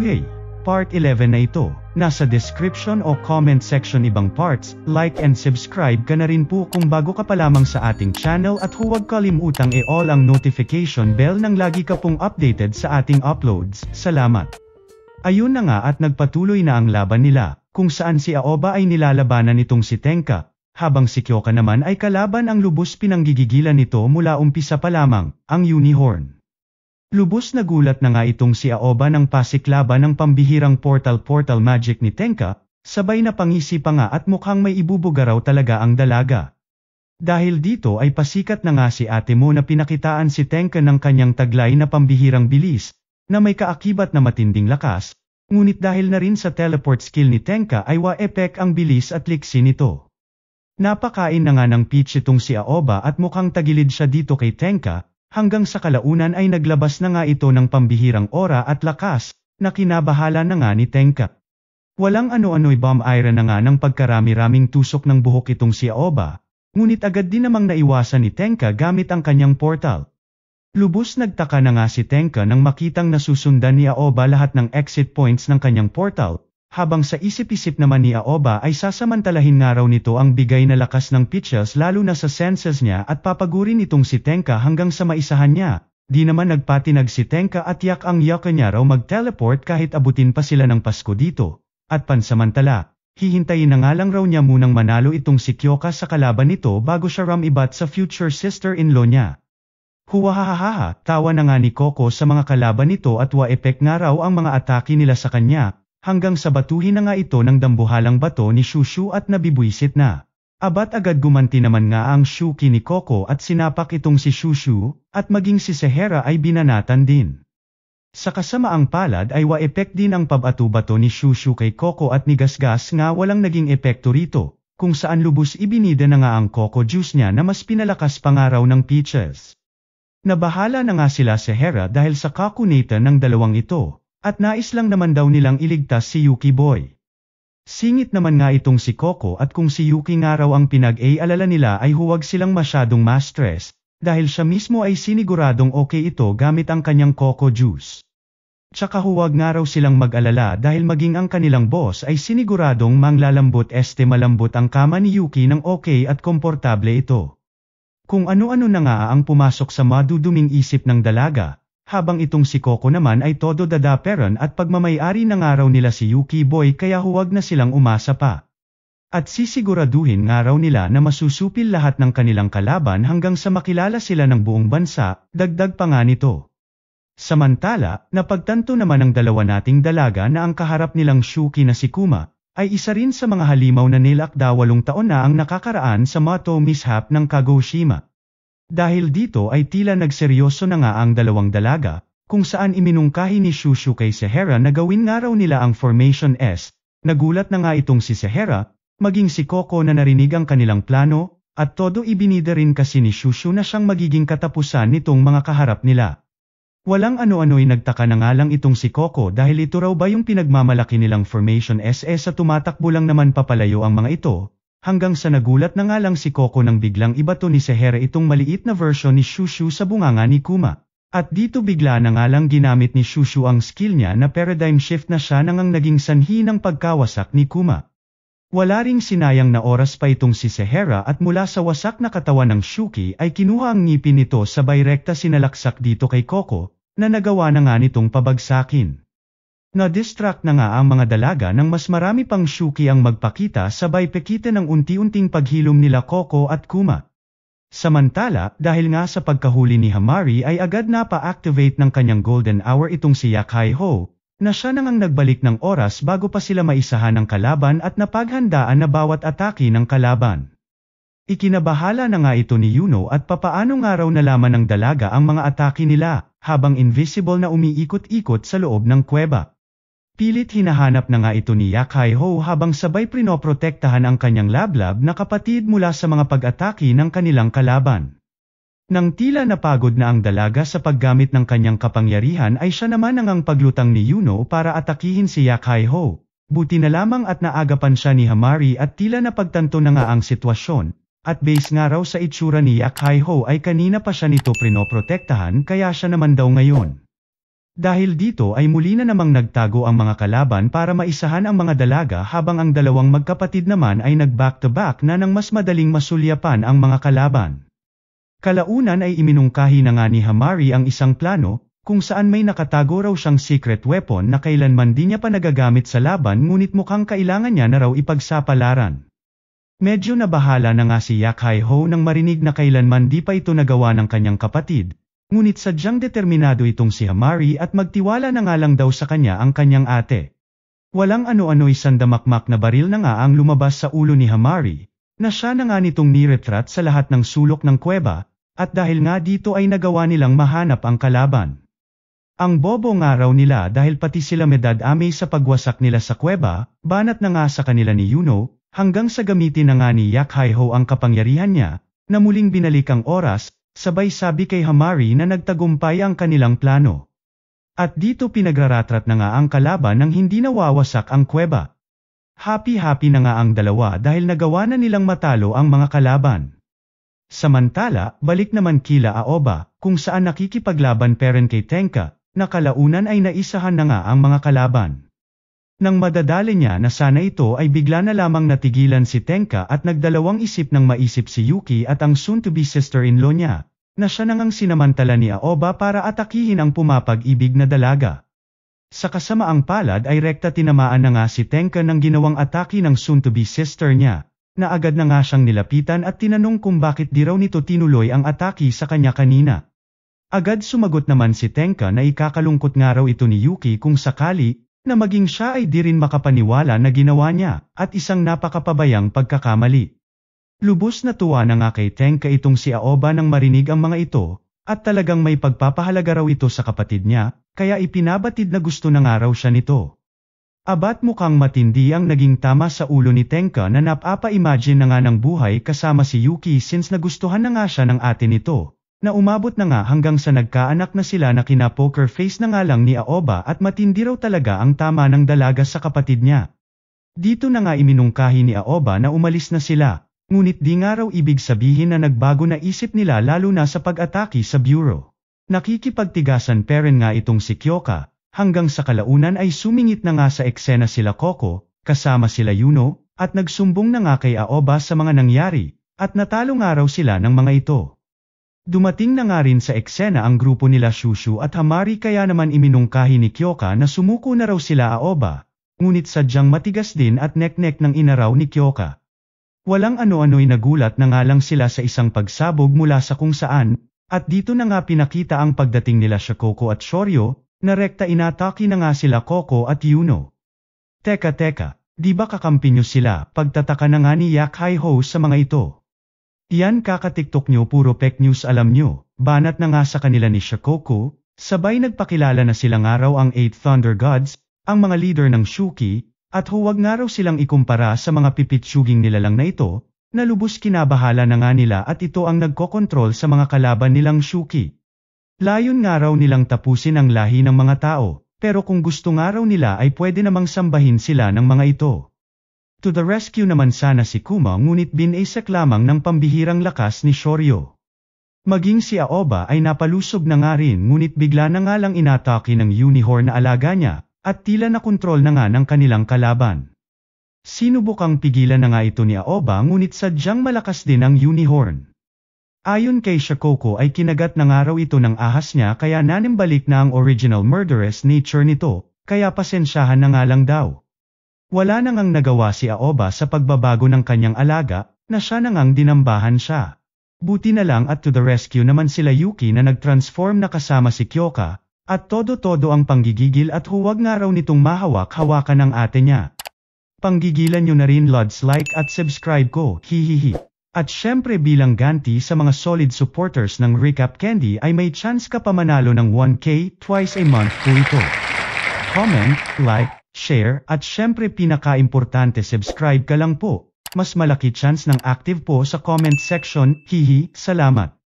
Buhay. Part 11 na ito, nasa description o comment section ibang parts, like and subscribe ka na rin po kung bago ka pa lamang sa ating channel at huwag kalimutang e-all ang notification bell nang lagi ka pong updated sa ating uploads, salamat. Ayun na nga at nagpatuloy na ang laban nila, kung saan si Aoba ay nilalabanan nitong si Tenka, habang si Kyoka naman ay kalaban ang lubos pinanggigilan nito mula umpisa pa lamang, ang Unihorn. Lubos na gulat na nga itong si Aoba ng pasiklaba ng pambihirang portal-portal magic ni Tenka, sabay na pangisi nga at mukhang may ibubuga raw talaga ang dalaga. Dahil dito ay pasikat na nga si ate mo na pinakitaan si Tenka ng kanyang taglay na pambihirang bilis, na may kaakibat na matinding lakas, ngunit dahil na rin sa teleport skill ni Tenka ay wa-epek ang bilis at liksi nito. Napakain na nga ng pitch itong si Aoba at mukhang tagilid siya dito kay Tenka, Hanggang sa kalaunan ay naglabas na nga ito ng pambihirang ora at lakas, na kinabahala na nga ni Tengka. Walang ano-ano'y bomb iron na nga ng pagkarami-raming tusok ng buhok itong si Aoba, ngunit agad din namang naiwasan ni Tengka gamit ang kanyang portal. Lubos nagtaka na nga si Tengka nang makitang nasusundan ni Aoba lahat ng exit points ng kanyang portal, habang sa isip-isip naman ni Aoba ay sasamantalahin nga raw nito ang bigay na lakas ng pitches lalo na sa senses niya at papagurin itong si Tenka hanggang sa maisahan niya. Di naman nagpatinag si Tenka at yak ang yaka niya raw mag-teleport kahit abutin pa sila ng Pasko dito. At pansamantala, hihintayin na nga lang raw niya munang manalo itong si Kyoka sa kalaban nito bago siya ramibat sa future sister-in-law niya. Huwahahaha, tawa na nga ni Coco sa mga kalaban nito at wa-effect nga raw ang mga atake nila sa kanya, hanggang sa batuhin na nga ito ng dambuhalang bato ni Shushu at nabibwisit na. Abat agad gumanti naman nga ang Shuki ni Coco at sinapak itong si Shushu, at maging si Sehera ay binanatan din. Sa kasamaang palad ay wa-epek din ang pabato-bato ni Shushu kay Coco at ni Gasgas nga walang naging epekto rito, kung saan lubos ibinida na nga ang Coco juice niya na mas pinalakas pangaraw ng peaches. Nabahala na nga sila Sehera dahil sa kakunatan ng dalawang ito, at nais lang naman daw nilang iligtas si Yuki Boy. Singit naman nga itong si Coco at kung si Yuki nga raw ang pinag-aalala nila ay huwag silang masyadong ma-stress, dahil siya mismo ay siniguradong okay ito gamit ang kanyang Coco Juice. Tsaka huwag nga raw silang mag-alala dahil maging ang kanilang boss ay siniguradong manglalambot este malambot ang kama ni Yuki ng okay at komportable ito. Kung ano-ano na nga ang pumasok sa maduduming isip ng dalaga, habang itong si Coco naman ay todo dadaperon at pagmamayari ng araw nila si Yuki Boy kaya huwag na silang umasa pa. At sisiguraduhin nga raw nila na masusupil lahat ng kanilang kalaban hanggang sa makilala sila ng buong bansa, dagdag pa nga nito. Samantala, napagtanto naman ng dalawa nating dalaga na ang kaharap nilang Shuki na si Kuma, ay isa rin sa mga halimaw na nilakda walong taon na ang nakakaraan sa Mato mishap ng Kagoshima. Dahil dito ay tila nagseryoso na nga ang dalawang dalaga, kung saan iminungkahi ni Shushu kay Sehera na gawin nga raw nila ang Formation S, nagulat na nga itong si Sehera, maging si Coco na narinig ang kanilang plano, at todo ibinida rin kasi ni Shushu na siyang magiging katapusan nitong mga kaharap nila. Walang ano-ano'y nagtaka na nga lang itong si Coco dahil ito raw ba yung pinagmamalaki nilang Formation SS e sa tumatakbo lang naman papalayo ang mga ito, hanggang sa nagulat na nga lang si Coco nang biglang ibato ni Sehera itong maliit na version ni Shushu sa bunganga ni Kuma. At dito bigla na nga lang ginamit ni Shushu ang skill niya na paradigm shift na siya nang ang naging sanhi ng pagkawasak ni Kuma. Wala ring sinayang na oras pa itong si Sehera at mula sa wasak na katawan ng Shuki ay kinuha ang ngipin nito sabay rekta sinalaksak dito kay Coco, na nagawa na nga nitong pabagsakin. Na-distract na nga ang mga dalaga nang mas marami pang Shuki ang magpakita sabay pekita ng unti-unting paghilom nila Coco at Kuma. Samantala, dahil nga sa pagkahuli ni Hamari ay agad na pa-activate ng kanyang golden hour itong si Yakai Ho, na siya nang nagbalik ng oras bago pa sila maisahan ng kalaban at napaghandaan na bawat atake ng kalaban. Ikinabahala na nga ito ni Yuno at papaano nga raw nalaman ng dalaga ang mga atake nila, habang invisible na umiikot-ikot sa loob ng kuweba. Pilit hinahanap na nga ito ni Yakay Ho habang sabay prinoprotektahan ang kanyang lablab na kapatid mula sa mga pag-atake ng kanilang kalaban. Nang tila napagod na ang dalaga sa paggamit ng kanyang kapangyarihan ay siya naman ang ang paglutang ni Yuno para atakihin si Yakay Ho. Buti na lamang at naagapan siya ni Hamari at tila napagtanto na nga ang sitwasyon, at base nga raw sa itsura ni Yakay Ho ay kanina pa siya nito prinoprotektahan kaya siya naman daw ngayon. Dahil dito ay muli na namang nagtago ang mga kalaban para maisahan ang mga dalaga habang ang dalawang magkapatid naman ay nag-back-to-back na nang mas madaling masulyapan ang mga kalaban. Kalaunan ay iminungkahi na nga ni Hamari ang isang plano, kung saan may nakatago raw siyang secret weapon na kailanman di niya pa nagagamit sa laban ngunit mukhang kailangan niya na raw ipagsapalaran. Medyo nabahala na nga si Yak Ho nang marinig na kailanman di pa ito nagawa ng kanyang kapatid, Ngunit sadyang determinado itong si Amari at magtiwala na nga lang daw sa kanya ang kanyang ate. Walang ano-ano'y sandamakmak na baril na nga ang lumabas sa ulo ni Hamari, na siya na nga nitong niretrat sa lahat ng sulok ng kuweba, at dahil nga dito ay nagawa nilang mahanap ang kalaban. Ang bobo nga raw nila dahil pati sila medad ame sa pagwasak nila sa kuweba, banat na nga sa kanila ni Yuno, hanggang sa gamitin na nga ni Yak Yakhaiho ang kapangyarihan niya, na muling binalik ang oras sabay sabi kay Hamari na nagtagumpay ang kanilang plano. At dito pinagraratrat na nga ang kalaban nang hindi nawawasak ang kuweba. Happy-happy na nga ang dalawa dahil nagawa na nilang matalo ang mga kalaban. Samantala, balik naman kila Aoba, kung saan nakikipaglaban peren kay Tenka, na kalaunan ay naisahan na nga ang mga kalaban. Nang madadali niya na sana ito ay bigla na lamang natigilan si Tenka at nagdalawang isip nang maisip si Yuki at ang soon-to-be sister-in-law niya, na siya nangang sinamantala ni Aoba para atakihin ang pumapag-ibig na dalaga. Sa kasamaang palad ay rekta tinamaan na nga si Tenka ng ginawang atake ng soon-to-be sister niya, na agad na nga siyang nilapitan at tinanong kung bakit di raw nito tinuloy ang atake sa kanya kanina. Agad sumagot naman si Tenka na ikakalungkot nga raw ito ni Yuki kung sakali, na maging siya ay di rin makapaniwala na ginawa niya, at isang napakapabayang pagkakamali. Lubos na tuwa na nga kay Tengka itong si Aoba nang marinig ang mga ito, at talagang may pagpapahalaga raw ito sa kapatid niya, kaya ipinabatid na gusto na nga raw siya nito. Abat mukhang matindi ang naging tama sa ulo ni Tengka na napapa-imagine na nga ng buhay kasama si Yuki since nagustuhan na nga siya ng ate nito, na umabot na nga hanggang sa nagkaanak na sila na kina poker face na nga lang ni Aoba at matindi raw talaga ang tama ng dalaga sa kapatid niya. Dito na nga iminungkahi ni Aoba na umalis na sila, Ngunit di nga raw ibig sabihin na nagbago na isip nila lalo na sa pag-atake sa Bureau. Nakikipagtigasan pa rin nga itong si Kyoka, hanggang sa kalaunan ay sumingit na nga sa eksena sila Coco, kasama sila Yuno, at nagsumbong na nga kay Aoba sa mga nangyari, at natalo nga raw sila ng mga ito. Dumating na nga rin sa eksena ang grupo nila Shushu at Hamari kaya naman iminungkahi ni Kyoka na sumuko na raw sila Aoba, ngunit sadyang matigas din at neknek ng inaraw ni Kyoka. Walang ano-ano'y nagulat na nga lang sila sa isang pagsabog mula sa kung saan, at dito na nga pinakita ang pagdating nila sa Coco at Shoryo, na rekta inataki na nga sila Coco at Yuno. Teka teka, di ba kakampinyo sila, pagtataka na nga ni Yak Hai Ho sa mga ito. Yan kakatiktok nyo puro fake news alam nyo, banat na nga sa kanila ni Shakoko, sabay nagpakilala na sila nga raw ang 8 Thunder Gods, ang mga leader ng Shuki, at huwag nga raw silang ikumpara sa mga pipitsuging nilalang na ito, na lubos kinabahala na nga nila at ito ang nagkokontrol sa mga kalaban nilang Shuki. Layon nga raw nilang tapusin ang lahi ng mga tao, pero kung gusto nga raw nila ay pwede namang sambahin sila ng mga ito. To the rescue naman sana si Kuma ngunit binaisak lamang ng pambihirang lakas ni Shoryo. Maging si Aoba ay napalusog na nga rin ngunit bigla na nga lang inatake ng Unihorn na alaga niya, at tila na kontrol na nga ng kanilang kalaban. Sinubukang pigilan na nga ito ni Aoba ngunit sadyang malakas din ang unicorn. Ayon kay Shakoko ay kinagat na nga raw ito ng ahas niya kaya nanimbalik na ang original murderous nature nito, kaya pasensyahan na nga lang daw. Wala nang ang nagawa si Aoba sa pagbabago ng kanyang alaga, na siya nang dinambahan siya. Buti na lang at to the rescue naman sila Yuki na nag-transform na kasama si Kyoka, at todo-todo ang panggigigil at huwag na raw nitong mahawak-hawakan ng ate niya. Panggigilan nyo na rin lods like at subscribe ko, hihihi. At syempre bilang ganti sa mga solid supporters ng Recap Candy ay may chance ka pa manalo ng 1k twice a month po ito. Comment, like, share, at syempre pinaka-importante subscribe ka lang po. Mas malaki chance ng active po sa comment section, hihi, salamat.